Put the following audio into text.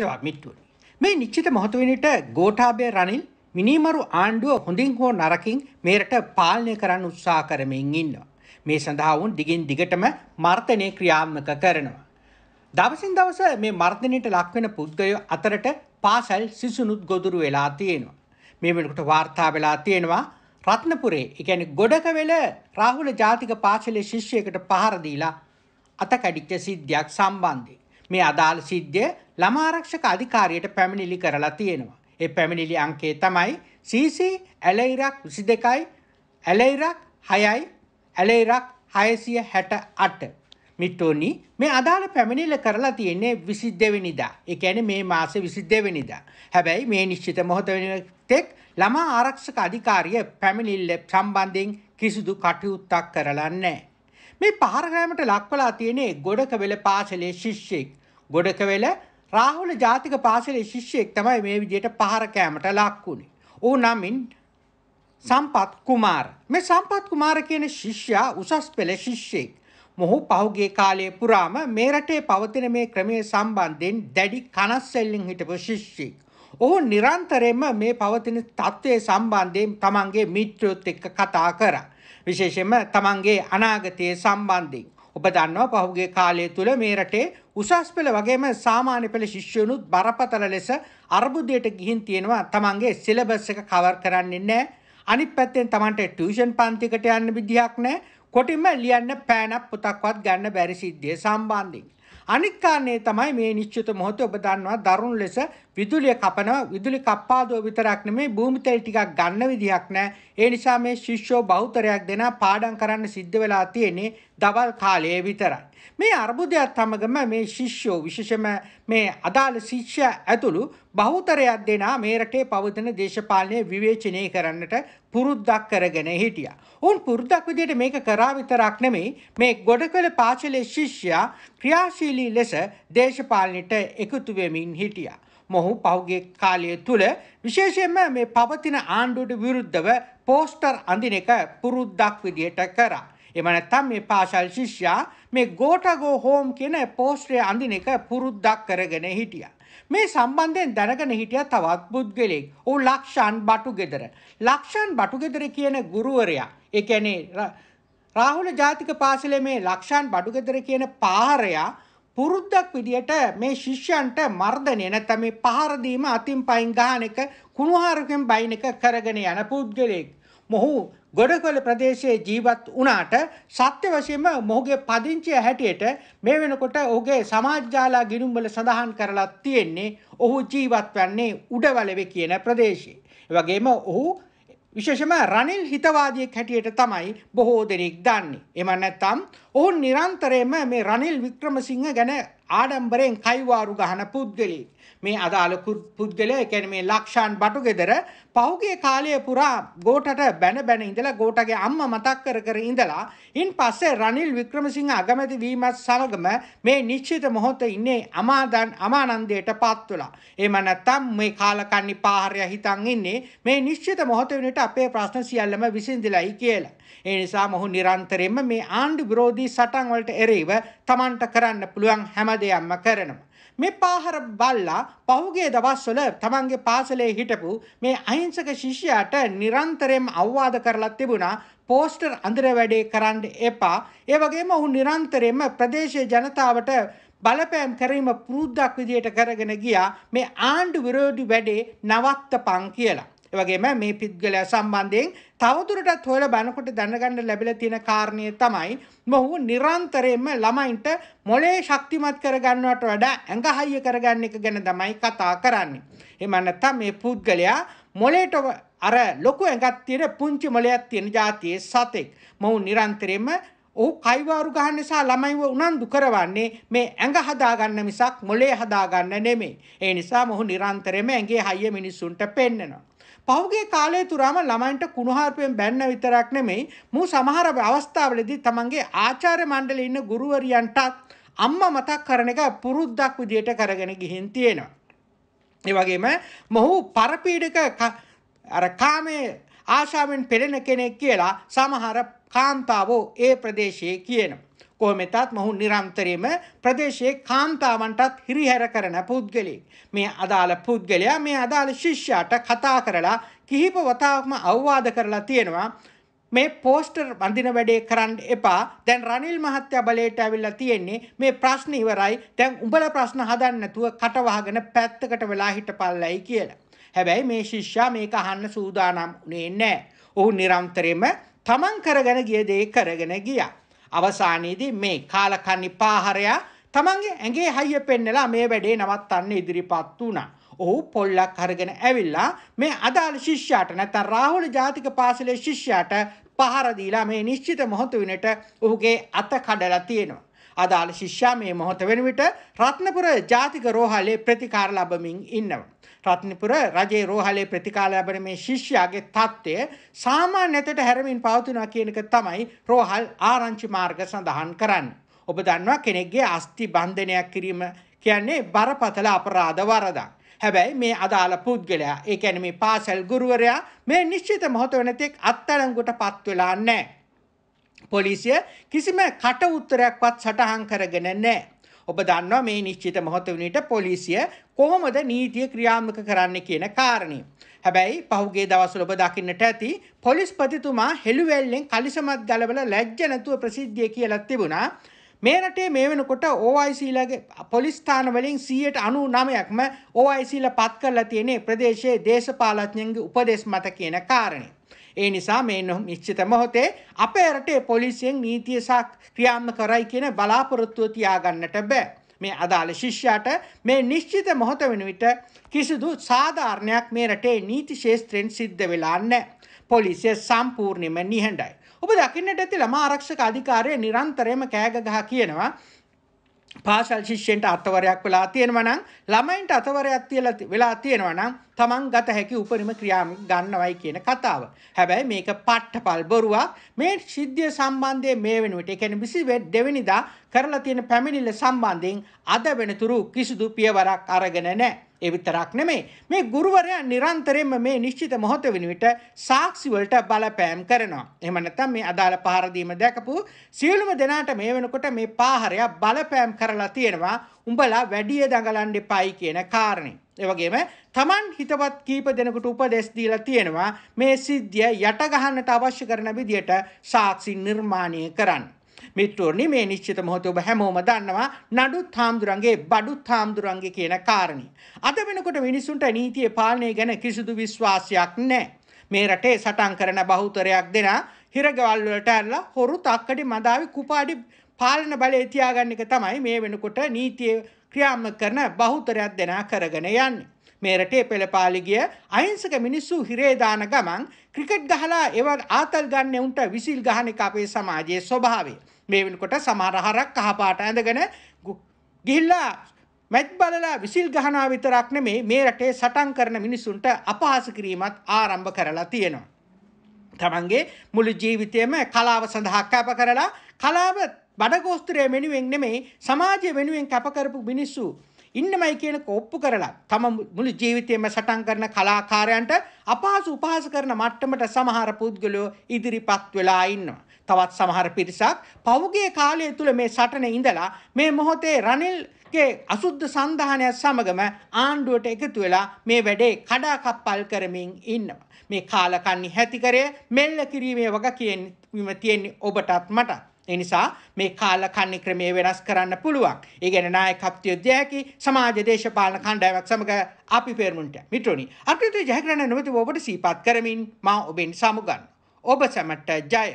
හෙවා මිට්ටුවනි. මේ නිශ්චිත මොහොතුවනිට ගෝටාබේ රනිල් මිනිමරු ආණ්ඩුව හොඳින් හෝ නරකින් මේරට පාලනය කරන්න උත්සා කරමින් ඉන්නවා. මේ සඳහාවුන් දිගින් දිගටම මර්තනය ක්‍රියාත්මක කරනවා. දවසින් දවස මේ මර්ධනයට ලක්වෙන පුද්ගලයෝ අතරට පාසල් සිසුනුත් ගොදුරු වෙලා තියෙනවා. මේ වෙනකොට වාර්තා වෙලා තියෙනවා රත්නපුරේ එකැන ගොඩකවෙල රාහුල ජාතික පාසලේ ශිෂ්‍යයකට පහරදීලා අතකඩිච්ච සිද්ධයක් සම්බන්ධය. මේ අදාළ සිද්ධිය ළමාරක්ෂක අධිකාරියට පැමිණිලි කරලා තියෙනවා. ඒ පැමිණිලි අංකේ තමයි CC ඇලයිරක් 22යි ඇලයිරක් 6යි ඇලයිරක් 668. මිටෝනි මේ අදාළ පැමිණිල්ල කරලා තියෙන්නේ 22 වෙනිදා. ඒ කියන්නේ මේ මාසේ 22 වෙනිදා. හැබැයි මේ නිශ්චිත මොහොත වෙනතෙක් ළමා ආරක්ෂක අධිකාරිය පැමිණිල්ල සම්බන්ධයෙන් කිසිදු කටයුත්තක් කරලා නැහැ. මේ පහරගෑමට ලක්වලා තියනේ ගොඩක වෙල පාසලේ ශිෂ්‍යෙක්. ගොඩක වෙල රාහුල ජාතික පාසලේ ශිෂ්‍යෙක් තමයි මේ විදියට පහරකෑමට ලක්වුණේ. ඌ නමින් සම්පත් කුමාර. මේ සම්පත් කුමාර කියන ශිෂ්‍යයා උසස් පෙළ ශිෂ්‍යෙක්. මොහු පහුගේ කාලය පුරාම මේ රටේ පවතින මේ ක්‍රමය සම්බන්ධයෙන් දැඩි කනස්සෙල්ලින් හිටපු ශිෂ්‍යෙක්. ඔහු නිරන්තරයෙන්ම මේ පවතින තත්ත්වය සම්බන්ධයෙන් තමන්ගේ මිත්‍රයොත් එක්ක කතා කරා. විශේෂයෙන්ම තමන්ගේ අනාගතයේ සම්බන්ධයෙන්. ඔබ දන්නවා පහුගේ කාලය තුළ මේ රටේ උසස් පෙළ වගේම සාමාන්‍ය පෙළ ශිෂ්‍යයනුත් බරපතල ලෙස අර්බුදයට ගිහින් තියෙනවා තමන්ගේ සිලබස් එක කවර් කරන්නේ නැහැ. අනිත් පැත්තෙන් තමන්ට ටියුෂන් පන්තිකට යන්න විදිහක් නැහැ. කොටින්ම ලියන්න පෑනක් පුතක්වත් ගන්න බැරි සිද්ධිය සම්බන්ධයෙන්. අනික් කාරණේ තමයි මේ නිශ්චිත මොහොතේ ඔබ දන්නවා දරුණු ලෙස විදුලිය කපනවා විදුලි කප්පාදුව විතරක් නෙමෙයි භූමි තෙල් ටිකක් ගන්න විදිහක් නැහැ. ඒ නිසා මේ ශිෂ්‍යෝ බහුතරයක් දෙනා පාඩම් කරන්න සිද්ධ වෙලා තියෙන්නේ දවල් කාලයේ විතරයි. මේ අර්බුදයත් සමගම මේ ශිෂ්‍යෝ විශේෂම මේ අදාළ ශිෂ්‍ය ඇතුළු බහුතරයක් දෙනා මේ රටේ පවතින දේශපාලනය විවේචනය කරන්නට පුරුද්දක් කරගෙන හිටියා. උන් පුරුද්දක් විදිහට මේක කරා විතරක් නෙමෙයි මේ ගොඩකල පාසලේ ශිෂ්‍යයා ක්‍රියාශීලී ලෙස දේශපාලනයට එකතු වෙමින් හිටියා. මොහු පහුගේ කාලය තුළ විශේෂයෙන්ම මේ පවතින ආණ්ඩුවට විරුද්ධව පෝස්ටර් අඳින එක පුරුද්දක් විදියට කරා. එම නැත්තම් මේ පාසල් ශිෂ්‍යයා මේ ගෝටගෝ හෝම් කියන පෝස්ට්‍රය අඳින එක පුරුද්දක් කරගෙන හිටියා. මේ සම්බන්ධයෙන් දැනගෙන හිටිය තවත් පුද්ගලෙක්. ඔහු ලක්ෂාන් බටුගෙදර. ලක්ෂාන් බටුගෙදර කියන ගුරුවරයා. ඒ කියන්නේ රාහුල ජාතික පාසලේ මේ ලක්ෂාන් බටුගෙදර කියන පාරයා පුරුද්දක් විදියට මේ ශිෂ්‍යයන්ට මර්ධනය නැත්නම් මේ පහර දීම අතින් පයින් ගහන එක කුණුහරුපෙන් බයින් එක කරගෙන යන පුද්ගලෙක්. මොහු ගොඩකොළ ප්‍රදේශයේ ජීවත් වුණාට සත්‍ය වශයෙන්ම මොහුගේ පදිංචිය හැටියට මේ වෙනකොට ඔහුගේ සමාජ ජාලා ගිණුම්වල සඳහන් කරලා තියෙන්නේ ඔහු ජීවත් වන්නේ උඩවලවේ කියන ප්‍රදේශයේ. ඒ වගේම ඔහු විශේෂම රනිල් හිතවාදියෙක් හැටියට තමයි බොහෝ දෙනෙක් දන්නේ. එම නැත්තම් ඔහු නිරන්තරයෙන්ම මේ රනිල් වික්‍රමසිංහ ගැන ආඩම්බරෙන් කයිවාරු ගහන පුද්ගලෙක්. මේ අදාළ පුද්ගලයා කියන්නේ මේ ලක්ෂාන් බටුගෙදර පහුගිය කාලය පුරා ගෝටට බැන බැන ඉඳලා ගෝටගේ අම්මා මතක් කර කර ඉඳලා ඉන් පස්සේ රනිල් වික්‍රමසිංහ අගමැති වීමත් සමගම මේ නිශ්චිත මොහොත ඉන්නේ අමාදන් අමානන්දයට පත් වෙලා. එහෙම නැත්නම් මේ කාලකන්ණි පාහරය හිතන් ඉන්නේ මේ නිශ්චිත මොහොත වෙනට අපේ ප්‍රශ්න සියල්ලම විසඳිලායි කියලා. ඒ නිසා මොහු නිරන්තරයෙන්ම මේ ආණ්ඩු විරෝධී සටන් වලට එරෙහිව තමන්ට කරන්න පුළුවන් හැම දෙයක්ම කරනවා. මේ පාහර බල්ලා පහුගේ දවස්වල තමන්ගේ පාසලේ හිටපු මේ අහිංසක ශිෂ්‍යයාට නිරන්තරයෙන් අවවාද කරලා තිබුණා පෝස්ටර් අඳුර වැඩේ කරන්න එපා. ඒ වගේම ඔහු නිරන්තරයෙන්ම ප්‍රදේශීය ජනතාවට බලපෑම් කිරීම පුරුද්දක් විදියට කරගෙන ගියා මේ ආණ්ඩු විරෝධී වැඩේ නවත්තපන් කියලා. වගේම මේ පිද්ගලයා සම්බන්ධයෙන් තවදුරටත් හොයලා බලනකොට දැනගන්න ලැබිලා තියෙන කාරණේ තමයි මොහු නිරන්තරයෙන්ම ළමයින්ට මොලේ ශක්තිමත් කරගන්නවට වඩා ඇඟ හයිය කරගන්න එක ගැන තමයි කතා කරන්නේ. එහෙම නැත්නම් මේ පුද්ගලයා මොලේට අර ලොකු ඇඟක් තියෙන පුංචි මොලයක් තියෙන જાතියේ සතෙක්. මොහු නිරන්තරයෙන්ම ඔහු කයිවාරු ගහන්න නිසා ළමයිව උනන්දු කරවන්නේ මේ ඇඟ හදාගන්න මිසක් මොලේ හදාගන්න නෙමෙයි. ඒ නිසා මොහු නිරන්තරයෙන්ම ඇඟේ හයිය මිනිස්සුන්ට පෙන්නනවා. පහුගේ කාලය තුරාම ළමයින්ට කුණුහාරපයෙන් බැන්න විතරක් නෙමෙයි මූ සමහර අවස්ථාවලදී තමන්ගේ ආචාර්ය මණ්ඩලයේ ඉන්න ගුරුවරියන්ටත් අම්මා මතක් කරන එක පුරුද්දක් විදියට කරගෙන ගිහින් තියෙනවා. ඒ වගේම මොහු පරපීඩක අර කාමයේ ආශාවෙන් පෙළෙන කෙනෙක් කියලා සමහර කාන්තාවෝ ඒ ප්‍රදේශයේ කියනවා. කොහොමෙතත් මොහු නිරන්තරයෙන්ම ප්‍රදේශයේ කාන්තාවන්ටත් හිරිහැර කරන පුද්ගලෙක්. මේ අදාළ පුද්ගලයා මේ අදාළ ශිෂ්‍යයාට කතා කරලා කිහිප වතාවක්ම අවවාද කරලා තියෙනවා මේ පෝස්ටර් බඳින වැඩේ කරන්න එපා. දැන් රනිල් මහත්තයා බලයට ඇවිල්ලා තියෙන්නේ මේ ප්‍රශ්න ඉවරයි. දැන් උඹලා ප්‍රශ්න හදන්න නැතුව කට වහගෙන පැත්තකට වෙලා හිටපල්ලයි කියලා. හැබැයි මේ ශිෂ්‍යයා මේක අහන්න සූදානම් වුණේ නැහැ. ඔහු නිරන්තරයෙන්ම තමන් කරගෙන ගිය දේ කරගෙන ගියා. අවසානයේදී මේ කාලකන්නි පාහරයා තමන්ගේ ඇගේ හයිය පෙන්නලා මේ වැඩේ නවත්තන්න ඉදිරිපත් වුණා. ඔහු පොල්ලක් හරගෙන ඇවිල්ලා මේ අදාළ ශිෂ්‍යයාට නැත්නම් රාහුල ජාතික පාසලේ ශිෂ්‍යයාට පහර දීලා මේ නිශ්චිත මොහොත වෙනට ඔහුගේ අත කඩලා තියෙනවා. අදාළ ශිෂ්‍යා මේ මොහොත වෙන විට රත්නපුර ජාතික රෝහලේ ප්‍රතිකාර ලබමින් ඉන්නවා. රත්නපුර රජයේ රෝහලේ ප්‍රතිකාර ලැබෙන මේ ශිෂ්‍යයාගේ තත්ත්වය සාමාන්‍යතට හැරමින් පවතිනවා කියන එක තමයි රෝහල් ආරංචි මාර්ග සඳහන් කරන්නේ. ඔබ දන්නවා කෙනෙක්ගේ අස්ථි බන්ධනයක් කිරීම කියන්නේ බරපතල අපරාධ වරදක්. හැබැයි මේ අදාළ පුද්ගලයා ඒ කියන්නේ මේ පාසල් ගුරුවරයා මේ නිශ්චිත මොහොත වෙනතෙක් අත්අඩංගුවට පත් වෙලා නැහැ. පොලිසිය කිසිම කට උත්තරයක්වත් සටහන් කරගෙන නැහැ. ඔබ දන්නවා මේ නිශ්චිත මොහොත වුණිට පොලිසිය කොහොමද නීතිය ක්‍රියාත්මක කරන්න කියන කාරණේ. හැබැයි පහුගිය දවස්වල ඔබ දකින්නට ඇති පොලිස්පතිතුමා හෙළුවෙල්ලෙන් කලිසමත් ගලවලා ලැජ්ජ නැතුව ප්‍රසිද්ධිය කියලා තිබුණා. මේ රටේ මේ වෙනකොට OICලගේ පොලිස් ස්ථාන වලින් 99%ක්ම OICල පත් කරලා තියෙන්නේ ප්‍රදේශයේ දේශපාලඥයන්ගේ උපදෙස් මත කියන කාරණේ. ඒ නිසා මේ නිශ්චිත මොහොතේ අපේ රටේ පොලිසියෙන් නීතිය සහ ක්‍රියාත්මක කරයි කියන බලාපොරොත්තුව තියාගන්නට බෑ. මේ අදාළ ශිෂ්‍යයාට මේ නිශ්චිත මොහොත වෙන විට කිසිදු සාධාරණයක් මේ රටේ නීති ශාස්ත්‍රයෙන් සිද්ධ වෙලා නැහැ. පොලිසිය සම්පූර්ණයෙන්ම නිහඬයි. ඔබ දකින්නට ඇති ළමා ආරක්ෂක අධිකාරිය නිරන්තරයෙන්ම කෑගගහ කියනවා පාසල් ශිෂ්‍යයන්ට අතවරයක් වෙලා තියෙනවා නම් ළමයින්ට අතවරයක් තියලා වෙලා තියෙනවා නම් Taman ගත හැකි උපරිම ක්‍රියා ගන්නවයි කියන කතාව. හැබැයි මේක පට්ටපල් බොරුවක්. මේ සිද්ධිය සම්බන්ධයෙන් මේ වෙනුවට ඒ කියන්නේ 22 වෙනිදා කරලා තියෙන පැමිණිල්ල සම්බන්ධයෙන් අද වෙනතුරු කිසිදු පියවරක් අරගෙන නැහැ. ඒ විතරක් නෙමෙයි මේ ගුරුවරයා නිරන්තරයෙන්ම මේ නිශ්චිත මොහොත වෙනුවිට සාක්ෂි වලට බලපෑම් කරනවා. එහෙම නැත්නම් මේ අදාළ පහර දීම දැකපු සියලුම දෙනාට මේ වෙනකොට මේ පාහරය බලපෑම් කරලා තියෙනවා. උඹලා වැඩිය දඟලන්න එපයි කියන කාරණේ. ඒ වගේම Taman හිතවත් කීප දෙනෙකුට උපදෙස් දීලා තියෙනවා මේ සිද්ධිය යට ගහන්නට අවශ්‍ය කරන විදියට සාක්ෂි නිර්මාණය කරන්න. මිත්‍රෝනි මේ නිශ්චිත මොහොතේ ඔබ හැමෝම දන්නවා නඩුත් හාමුදුරන්ගේ බඩුත් හාමුදුරන්ගේ කියන කාරණේ. අද වෙනකොට මිනිසුන්ට නීතියේ පාලනය ගැන කිසිදු විශ්වාසයක් නැහැ. මේ රටේ සටන් කරන බහුතරයක් දෙනා හිරගවල් වලට ඇරලා හොරු තක්කඩි මදාවි කුපාඩි පාලන බලය තියාගන්න එක තමයි මේ වෙනකොට නීතියේ ක්‍රියාත්මක කරන බහුතරයක් දෙනා කරගෙන යන්නේ. මේ රටේ පෙළපාලිගිය අහිංසක මිනිස්සු හිරේදාන ගමන් ක්‍රිකට් ගහලා ඒව ආතල් ගන්න උන්ට විසිල් ගහන එක අපේ සමාජයේ ස්වභාවය. මේ වෙනකොට සමහරහරක් කහපාට ඇඳගෙන ගිල්ලා මැච් බලලා විසිල් ගහනා විතරක් නෙමේ මේ රටේ සටන් කරන මිනිසුන්ට අපහාස කිරීමත් ආරම්භ කරලා තියෙනවා. තමන්ගේ මුළු ජීවිතයම කලාව සඳහා කැප කරලා කලාව බඩගෝස්තරය වෙනුවෙන් නෙමේ සමාජය වෙනුවෙන් කැප කරපු මිනිස්සු ඉන්නමයි කියන කොප්පු කරලා තම මුළු ජීවිතයම සටන් කරන කලාකාරයන්ට අපහසු උපහාස කරන මට්ටමට සමහර පුද්ගලයෝ ඉදිරිපත් වෙලා ඉන්නවා. තවත් සමහර පිරිසක් පෞගේ කාලය තුල මේ සටනේ ඉඳලා මේ මොහොතේ රනිල්ගේ අසුද්ධ සන්ධානය සමගම ආණ්ඩුවට එකතු වෙලා මේ වැඩේ කඩාකප්පල් කරමින් ඉන්නවා. මේ කාලකන්ණි හැතිකරය මෙල්ල කිරීමේ වගකීම තියෙන්නේ ඔබටත් මටත්. ඒ නිසා මේ කාලකන්ණි ක්‍රමය වෙනස් කරන්න පුළුවන්. ඒ කියන්නේ නායකත්වය දෙයකි සමාජ දේශපාලන කණ්ඩායමක් සමග අපි පෙරමුණට මිටුනි. අකෘති ජයග්‍රහණ නොමැතිව ඔබට සීපත් කරමින් මා ඔබෙන් සමුගන්නවා. ඔබ සැමට ජය